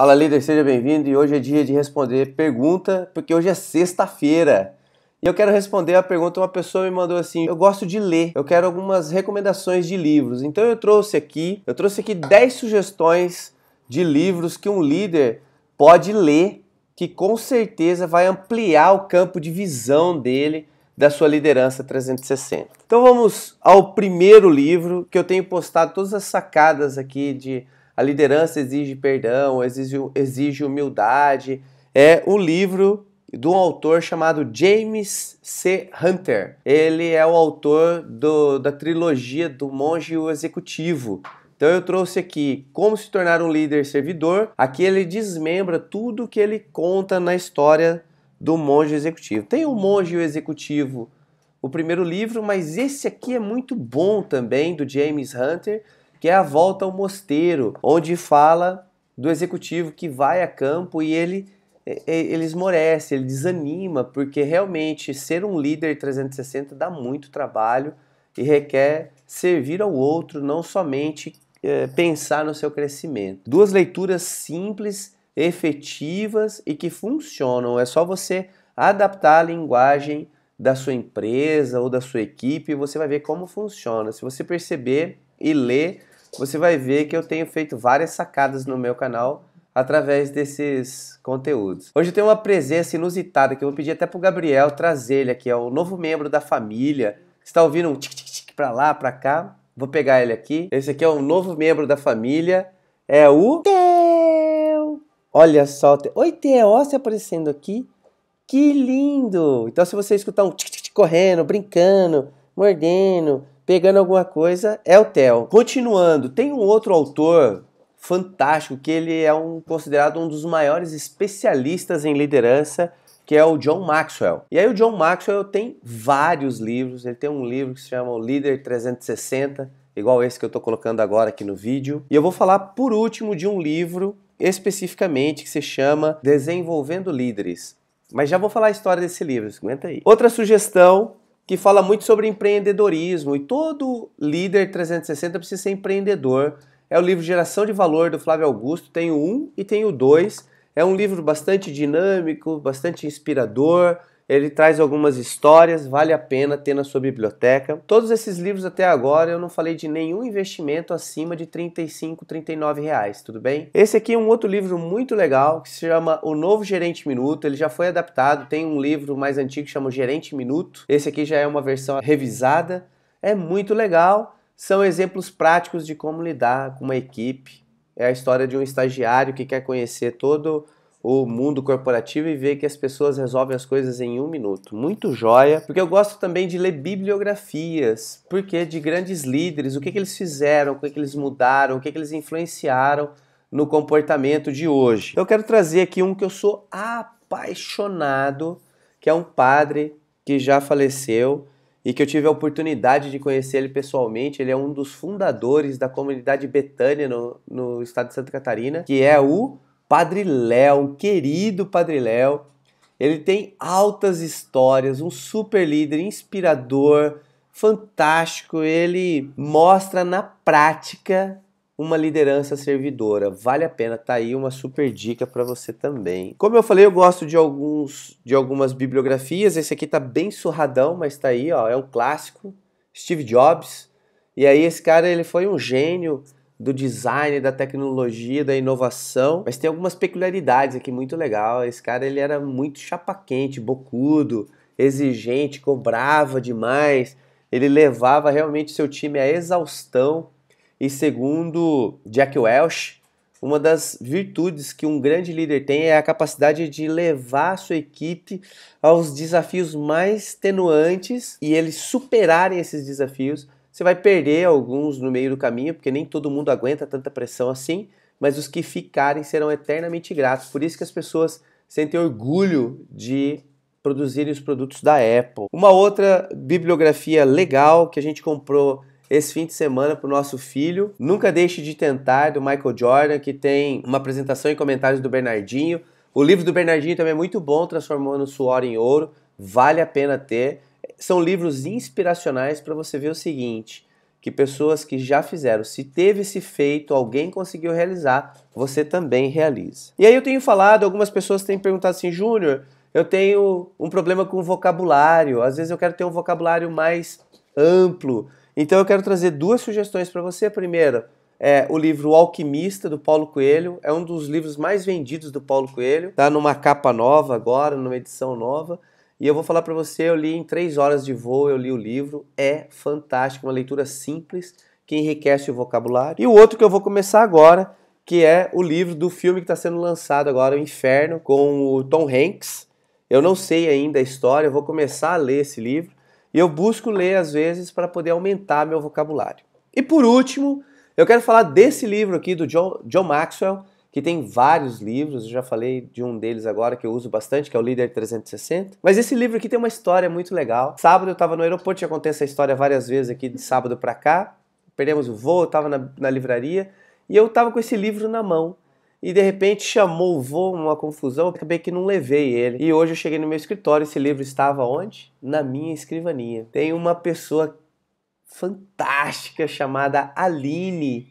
Fala líder, seja bem-vindo e hoje é dia de responder pergunta, porque hoje é sexta-feira. E eu quero responder a pergunta, uma pessoa me mandou assim: "Eu gosto de ler, eu quero algumas recomendações de livros". Então eu trouxe aqui, eu trouxe aqui 10 sugestões de livros que um líder pode ler que com certeza vai ampliar o campo de visão dele da sua liderança 360. Então vamos ao primeiro livro que eu tenho postado todas as sacadas aqui de a liderança exige perdão, exige, exige humildade. É um livro de um autor chamado James C. Hunter. Ele é o autor do, da trilogia do Monge e o Executivo. Então eu trouxe aqui como se tornar um líder servidor. Aqui ele desmembra tudo que ele conta na história do monge executivo. Tem o monge e o executivo, o primeiro livro, mas esse aqui é muito bom também do James Hunter que é a volta ao mosteiro, onde fala do executivo que vai a campo e ele ele esmorece, ele desanima, porque realmente ser um líder 360 dá muito trabalho e requer servir ao outro, não somente é, pensar no seu crescimento. Duas leituras simples, efetivas e que funcionam. É só você adaptar a linguagem da sua empresa ou da sua equipe e você vai ver como funciona. Se você perceber e ler, você vai ver que eu tenho feito várias sacadas no meu canal através desses conteúdos. Hoje eu tenho uma presença inusitada que eu vou pedir até pro Gabriel trazer ele aqui, é o novo membro da família. Está ouvindo um tic tic tic para lá, para cá. Vou pegar ele aqui. Esse aqui é um novo membro da família. É o Theo. Olha só, oi Theo, você aparecendo aqui. Que lindo! Então se você escutar um tic tic, -tic correndo, brincando, mordendo, pegando alguma coisa é o Theo. Continuando, tem um outro autor fantástico que ele é um, considerado um dos maiores especialistas em liderança, que é o John Maxwell. E aí o John Maxwell tem vários livros, ele tem um livro que se chama O Líder 360, igual esse que eu estou colocando agora aqui no vídeo. E eu vou falar por último de um livro especificamente que se chama Desenvolvendo Líderes. Mas já vou falar a história desse livro, aguenta aí. Outra sugestão que fala muito sobre empreendedorismo e todo líder 360 precisa ser empreendedor. É o livro Geração de Valor do Flávio Augusto, tem o 1 um e tem o 2. É um livro bastante dinâmico, bastante inspirador, ele traz algumas histórias, vale a pena ter na sua biblioteca. Todos esses livros até agora eu não falei de nenhum investimento acima de 35, 39 reais, tudo bem? Esse aqui é um outro livro muito legal que se chama O Novo Gerente Minuto. Ele já foi adaptado, tem um livro mais antigo que chama o Gerente Minuto. Esse aqui já é uma versão revisada. É muito legal. São exemplos práticos de como lidar com uma equipe. É a história de um estagiário que quer conhecer todo o mundo corporativo e ver que as pessoas resolvem as coisas em um minuto. Muito joia. Porque eu gosto também de ler bibliografias, porque de grandes líderes, o que, que eles fizeram, o que, que eles mudaram, o que, que eles influenciaram no comportamento de hoje. Eu quero trazer aqui um que eu sou apaixonado, que é um padre que já faleceu e que eu tive a oportunidade de conhecer ele pessoalmente. Ele é um dos fundadores da comunidade Betânia no, no estado de Santa Catarina, que é o Padre Léo, um querido Padre Léo. Ele tem altas histórias, um super líder, inspirador, fantástico. Ele mostra na prática uma liderança servidora. Vale a pena, tá aí uma super dica para você também. Como eu falei, eu gosto de alguns de algumas bibliografias. Esse aqui tá bem surradão, mas tá aí, ó, é um clássico, Steve Jobs. E aí esse cara, ele foi um gênio do design, da tecnologia, da inovação, mas tem algumas peculiaridades aqui muito legal. Esse cara ele era muito chapa quente, bocudo, exigente, cobrava demais. Ele levava realmente seu time à exaustão. E segundo Jack Welch, uma das virtudes que um grande líder tem é a capacidade de levar a sua equipe aos desafios mais tenuantes e eles superarem esses desafios você vai perder alguns no meio do caminho, porque nem todo mundo aguenta tanta pressão assim, mas os que ficarem serão eternamente gratos. Por isso que as pessoas sentem orgulho de produzirem os produtos da Apple. Uma outra bibliografia legal que a gente comprou esse fim de semana para o nosso filho, Nunca Deixe de Tentar, do Michael Jordan, que tem uma apresentação e comentários do Bernardinho. O livro do Bernardinho também é muito bom, Transformando Suor em Ouro, vale a pena ter são livros inspiracionais para você ver o seguinte: que pessoas que já fizeram, se teve esse feito, alguém conseguiu realizar, você também realiza. E aí eu tenho falado, algumas pessoas têm perguntado assim, Júnior, eu tenho um problema com vocabulário, às vezes eu quero ter um vocabulário mais amplo. Então eu quero trazer duas sugestões para você. Primeiro, é o livro Alquimista do Paulo Coelho, é um dos livros mais vendidos do Paulo Coelho, tá numa capa nova agora, numa edição nova. E eu vou falar para você, eu li em três horas de voo, eu li o livro, é fantástico, uma leitura simples que enriquece o vocabulário. E o outro que eu vou começar agora, que é o livro do filme que está sendo lançado agora, O Inferno, com o Tom Hanks. Eu não sei ainda a história, eu vou começar a ler esse livro e eu busco ler às vezes para poder aumentar meu vocabulário. E por último, eu quero falar desse livro aqui do John, John Maxwell, que tem vários livros, eu já falei de um deles agora que eu uso bastante, que é o Líder 360. Mas esse livro aqui tem uma história muito legal. Sábado eu estava no aeroporto, já contei essa história várias vezes aqui de sábado para cá. Perdemos o voo, eu estava na, na livraria e eu estava com esse livro na mão e de repente chamou o voo, uma confusão, acabei que não levei ele. E hoje eu cheguei no meu escritório, esse livro estava onde? Na minha escrivaninha. Tem uma pessoa fantástica chamada Aline,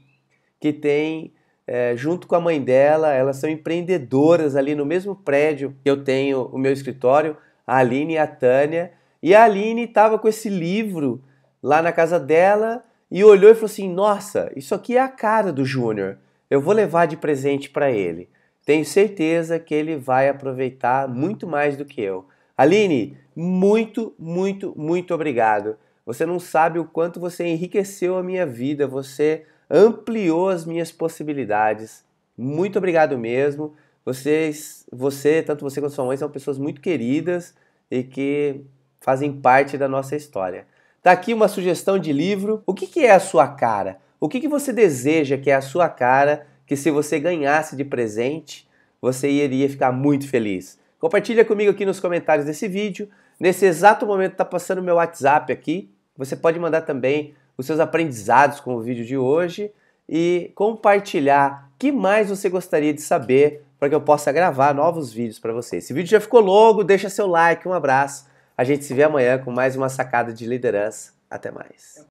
que tem é, junto com a mãe dela, elas são empreendedoras ali no mesmo prédio que eu tenho o meu escritório, a Aline e a Tânia. E a Aline estava com esse livro lá na casa dela e olhou e falou assim: Nossa, isso aqui é a cara do Júnior, eu vou levar de presente para ele. Tenho certeza que ele vai aproveitar muito mais do que eu. Aline, muito, muito, muito obrigado. Você não sabe o quanto você enriqueceu a minha vida, você ampliou as minhas possibilidades. Muito obrigado mesmo. Vocês, você, tanto você quanto sua mãe são pessoas muito queridas e que fazem parte da nossa história. Tá aqui uma sugestão de livro. O que, que é a sua cara? O que, que você deseja que é a sua cara que se você ganhasse de presente, você iria ficar muito feliz? Compartilha comigo aqui nos comentários desse vídeo. Nesse exato momento está passando meu WhatsApp aqui. Você pode mandar também os seus aprendizados com o vídeo de hoje e compartilhar que mais você gostaria de saber para que eu possa gravar novos vídeos para você. Esse vídeo já ficou longo, deixa seu like, um abraço. A gente se vê amanhã com mais uma sacada de liderança. Até mais.